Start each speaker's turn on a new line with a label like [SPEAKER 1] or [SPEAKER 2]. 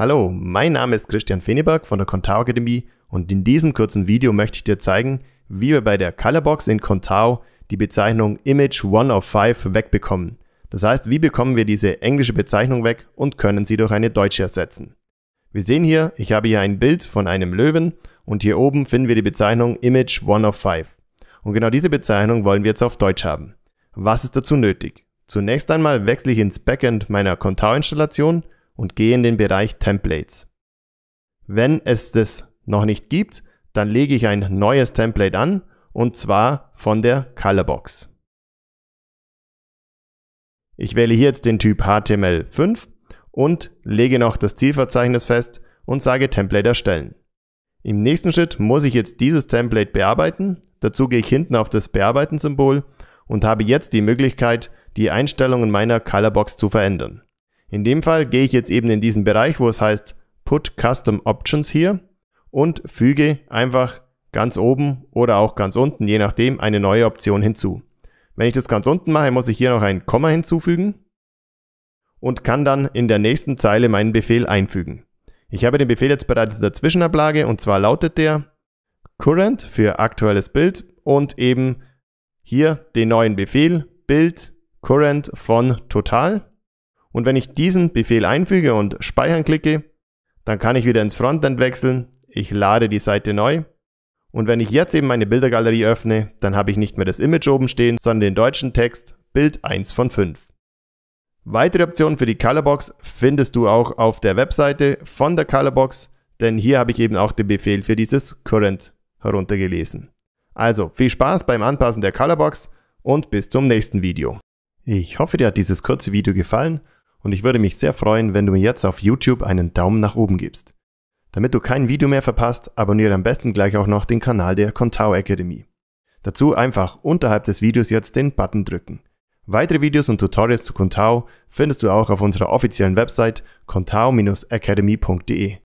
[SPEAKER 1] Hallo, mein Name ist Christian Feneberg von der Contao Akademie und in diesem kurzen Video möchte ich dir zeigen, wie wir bei der Colorbox in Contao die Bezeichnung Image One of Five wegbekommen. Das heißt, wie bekommen wir diese englische Bezeichnung weg und können sie durch eine deutsche ersetzen. Wir sehen hier, ich habe hier ein Bild von einem Löwen und hier oben finden wir die Bezeichnung Image One of Five. Und genau diese Bezeichnung wollen wir jetzt auf Deutsch haben. Was ist dazu nötig? Zunächst einmal wechsle ich ins Backend meiner Contao-Installation und gehe in den Bereich Templates. Wenn es das noch nicht gibt, dann lege ich ein neues Template an und zwar von der Colorbox. Ich wähle hier jetzt den Typ HTML5 und lege noch das Zielverzeichnis fest und sage Template erstellen. Im nächsten Schritt muss ich jetzt dieses Template bearbeiten. Dazu gehe ich hinten auf das Bearbeiten-Symbol und habe jetzt die Möglichkeit, die Einstellungen meiner Colorbox zu verändern. In dem Fall gehe ich jetzt eben in diesen Bereich, wo es heißt Put Custom Options hier und füge einfach ganz oben oder auch ganz unten, je nachdem, eine neue Option hinzu. Wenn ich das ganz unten mache, muss ich hier noch ein Komma hinzufügen und kann dann in der nächsten Zeile meinen Befehl einfügen. Ich habe den Befehl jetzt bereits in der Zwischenablage und zwar lautet der current für aktuelles Bild und eben hier den neuen Befehl Bild current von total und wenn ich diesen Befehl einfüge und Speichern klicke, dann kann ich wieder ins Frontend wechseln. Ich lade die Seite neu. Und wenn ich jetzt eben meine Bildergalerie öffne, dann habe ich nicht mehr das Image oben stehen, sondern den deutschen Text Bild 1 von 5. Weitere Optionen für die Colorbox findest du auch auf der Webseite von der Colorbox, denn hier habe ich eben auch den Befehl für dieses Current heruntergelesen. Also viel Spaß beim Anpassen der Colorbox und bis zum nächsten Video. Ich hoffe, dir hat dieses kurze Video gefallen und ich würde mich sehr freuen, wenn du mir jetzt auf YouTube einen Daumen nach oben gibst. Damit du kein Video mehr verpasst, abonniere am besten gleich auch noch den Kanal der Contao Academy. Dazu einfach unterhalb des Videos jetzt den Button drücken. Weitere Videos und Tutorials zu Contao findest du auch auf unserer offiziellen Website contao-academy.de.